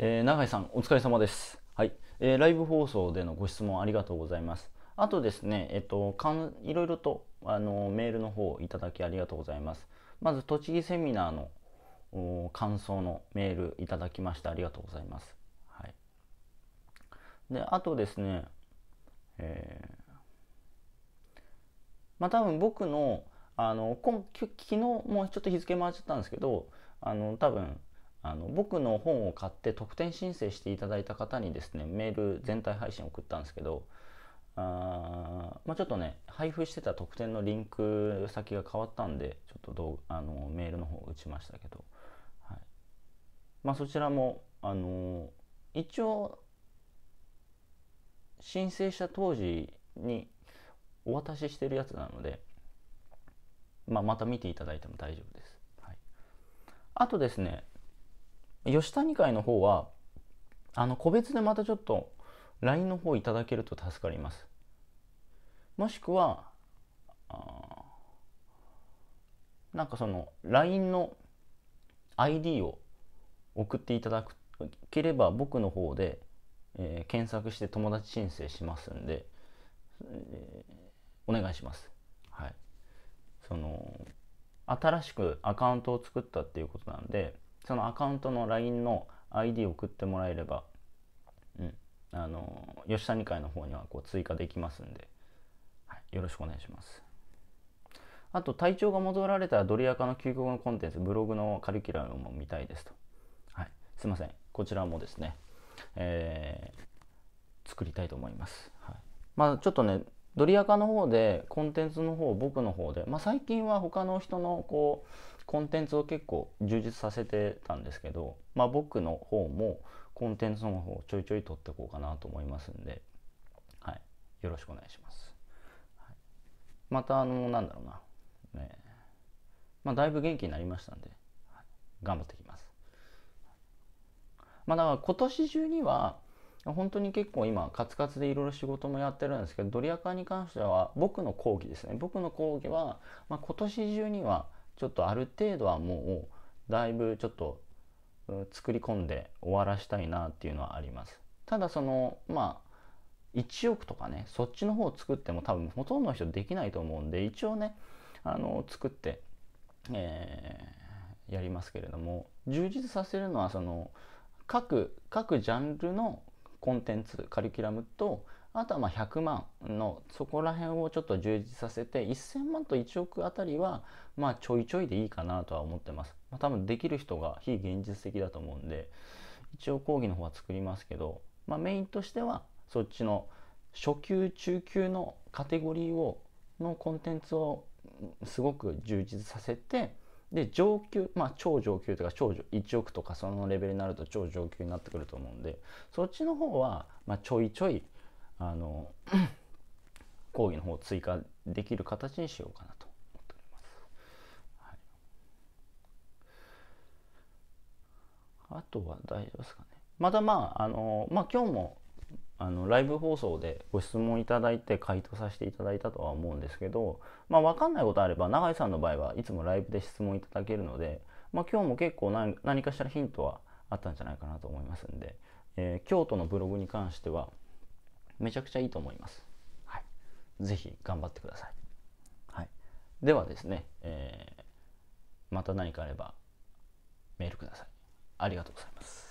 えー、永井さん、お疲れ様です。はい、えー、ライブ放送でのご質問ありがとうございます。あとですね、えっと、かんいろいろとあのメールの方いただきありがとうございます。まず、栃木セミナーの感想のメールいただきましてありがとうございます。はい、であとですね、えー、まあ多分僕のあの今昨日もちょっと日付回っちゃったんですけどあの多分あの僕の本を買って特典申請していただいた方にですねメール全体配信送ったんですけどあ、まあ、ちょっとね配布してた特典のリンク先が変わったんでちょっとどうあのメールの方打ちましたけど、はいまあ、そちらもあの一応申請した当時にお渡ししてるやつなので、まあ、また見ていただいても大丈夫です。はい、あとですね吉谷会の方はあの個別でまたちょっと LINE の方いただけると助かりますもしくはなんかその LINE の ID を送っていただければ僕の方で、えー、検索して友達申請しますんで、えー、お願いしますはいその新しくアカウントを作ったっていうことなんでそのアカウントの LINE の ID を送ってもらえれば、うん、あの吉谷会の方にはこう追加できますんで、はい、よろしくお願いします。あと体調が戻られたらドリアカの究極のコンテンツブログのカリキュラムも見たいですと、はい、すいませんこちらもですね、えー、作りたいと思います、はい、まあちょっとねドリアカの方でコンテンツの方僕の方で、まあ、最近は他の人のこうコンテンツを結構充実させてたんですけど、まあ、僕の方もコンテンツの方をちょいちょい取っていこうかなと思いますんで、はい、よろしくお願いします。はい、またあのなんだろうな、ねまあ、だいぶ元気になりましたんで、はい、頑張っていきます。まあ、だから今年中には本当に結構今カツカツでいろいろ仕事もやってるんですけどドリアカーに関しては僕の講義ですね僕の講義は、まあ、今年中にはちょっとある程度はもうだいぶちょっと作り込んで終わらしたいなっていうのはありますただそのまあ1億とかねそっちの方を作っても多分ほとんどの人できないと思うんで一応ねあの作って、えー、やりますけれども充実させるのはその各各ジャンルのコンテンツカリキュラムとあとはまあ100万のそこら辺をちょっと充実させて1000万と1億あたりはまあちょいちょいでいいかなとは思ってます、まあ、多分できる人が非現実的だと思うんで一応講義の方は作りますけど、まあ、メインとしてはそっちの初級中級のカテゴリーをのコンテンツをすごく充実させてで上級まあ超上級とか超上1億とかそのレベルになると超上級になってくると思うんでそっちの方は、まあ、ちょいちょいあの 講義の方を追加できる形にしようかなと思っております。はい、あとは大丈夫ですかね。またまああのまあ今日もあのライブ放送でご質問いただいて回答させていただいたとは思うんですけど、まあ、分かんないことあれば永井さんの場合はいつもライブで質問いただけるので、まあ、今日も結構何何かしらヒントはあったんじゃないかなと思いますんで、えー、京都のブログに関してはめちゃくちゃいいと思います。はい、ぜひ頑張ってください。はい、ではですね、えー、また何かあればメールください。ありがとうございます。